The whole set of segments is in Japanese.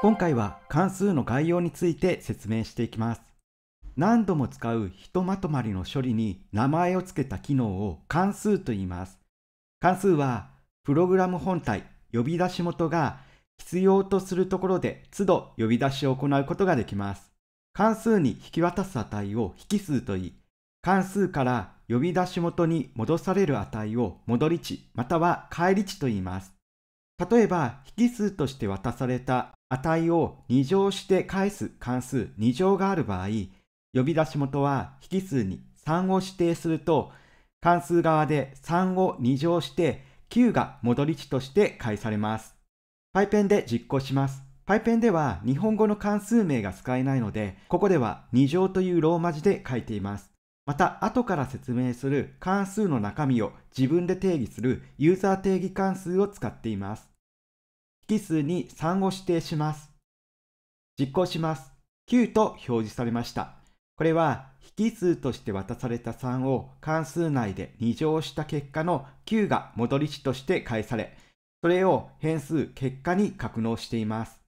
今回は関数の概要について説明していきます。何度も使うひとまとまりの処理に名前を付けた機能を関数と言います。関数はプログラム本体、呼び出し元が必要とするところで都度呼び出しを行うことができます。関数に引き渡す値を引数と言い、関数から呼び出し元に戻される値を戻り値または返り値と言います。例えば、引数として渡された値を2乗して返す関数2乗がある場合、呼び出し元は引数に3を指定すると、関数側で3を2乗して9が戻り値として返されます。パイペンで実行します。パイペンでは日本語の関数名が使えないので、ここでは2乗というローマ字で書いています。また、後から説明する関数の中身を自分で定義するユーザー定義関数を使っています。奇数に3を指定します。実行します。9と表示されました。これは、引数として渡された3を関数内で2乗した結果の9が戻り値として返され、それを変数結果に格納しています。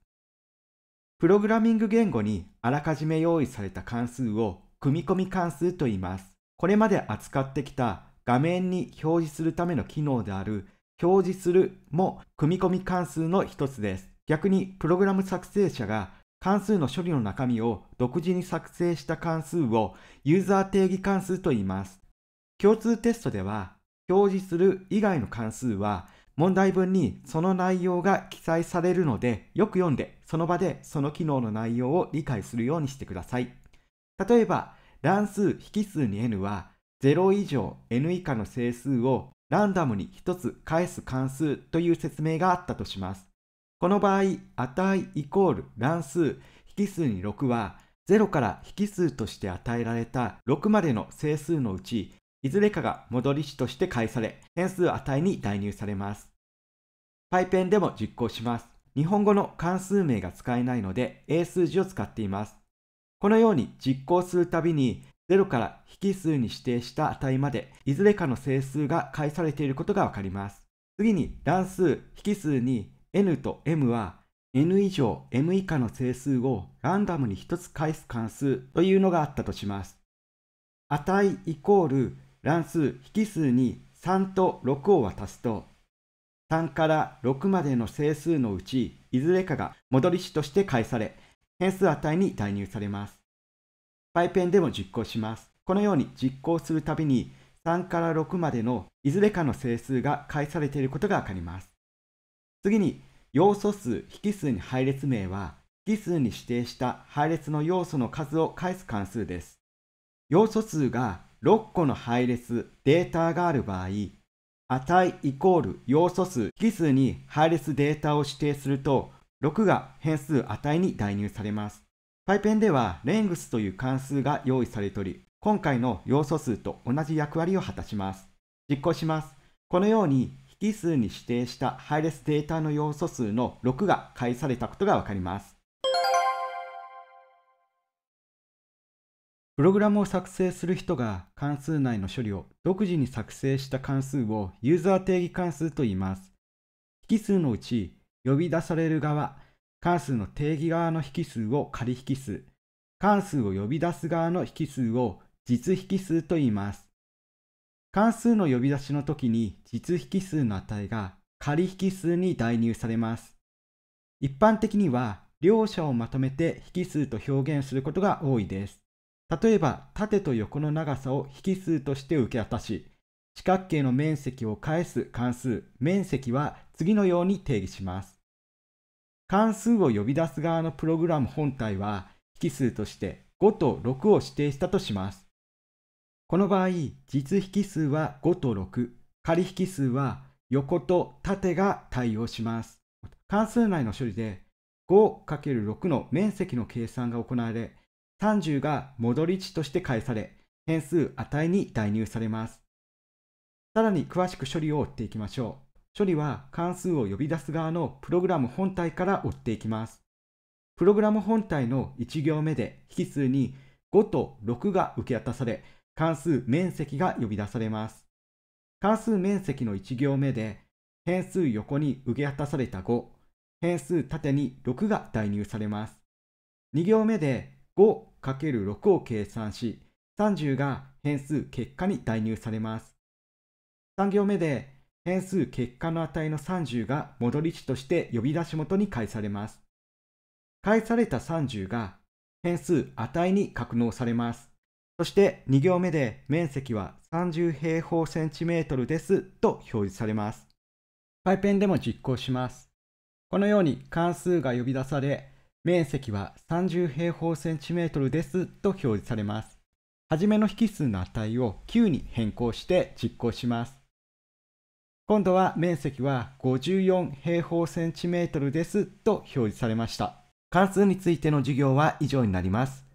プログラミング言語にあらかじめ用意された関数を組み込み関数と言います。これまで扱ってきた画面に表示するための機能である表示するも組み込み関数の一つです。逆にプログラム作成者が関数の処理の中身を独自に作成した関数をユーザー定義関数と言います。共通テストでは表示する以外の関数は問題文にその内容が記載されるのでよく読んでその場でその機能の内容を理解するようにしてください。例えば乱数引数に n は0以上 n 以下の整数をランダムに1つ返す関数という説明があったとします。この場合、値イコール乱数引数に6は、0から引数として与えられた6までの整数のうち、いずれかが戻り値として返され、変数値に代入されます。PyPen でも実行します。日本語の関数名が使えないので、英数字を使っています。このように実行するたびに、0から引数に指定した値まで、いずれかの整数が返されていることがわかります。次に乱数、引数に n と m は n 以上 m 以下の整数をランダムに1つ返す関数というのがあったとします。値イコール乱数引数に3と6を渡すと3から6までの整数のうちいずれかが戻り値として返され変数値に代入されます。パイペンでも実行します。このように実行するたびに3から6までのいずれかの整数が返されていることがわかります。次に要素数引数に配列名は引数に指定した配列の要素の数を返す関数です。要素数が6個の配列データがある場合値イコール要素数引数に配列データを指定すると6が変数値に代入されます。パイペンではレングスという関数が用意されており、今回の要素数と同じ役割を果たします。実行します。このように引数に指定した配列データの要素数の6が返されたことがわかります。プログラムを作成する人が関数内の処理を独自に作成した関数をユーザー定義関数と言います。引数のうち呼び出される側、関数の定義側の引数を仮引数、関数を呼び出す側の引数を実引数と言います。関数の呼び出しの時に実引数の値が仮引数に代入されます。一般的には両者をまとめて引数と表現することが多いです。例えば、縦と横の長さを引数として受け渡し、四角形の面積を返す関数、面積は次のように定義します。関数を呼び出す側のプログラム本体は引数として5と6を指定したとします。この場合、実引数は5と6、仮引数は横と縦が対応します。関数内の処理で 5×6 の面積の計算が行われ、30が戻り値として返され、変数値に代入されます。さらに詳しく処理を追っていきましょう。処理は関数を呼び出す側のプログラム本体から追っていきます。プログラム本体の1行目で引数に5と6が受け渡され、関数面積が呼び出されます。関数面積の1行目で、変数横に受け渡された5、変数縦に6が代入されます。2行目で 5×6 を計算し、30が変数結果に代入されます。3行目で変数結果の値の30が戻り値として呼び出し元に返されます。返された30が変数値に格納されます。そして2行目で面積は30平方センチメートルですと表示されます。パイペンでも実行します。このように関数が呼び出され、面積は30平方センチメートルですと表示されます。はじめの引数の値を9に変更して実行します。今度は面積は54平方センチメートルですと表示されました。関数についての授業は以上になります。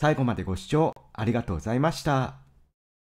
最後までご視聴ありがとうございました。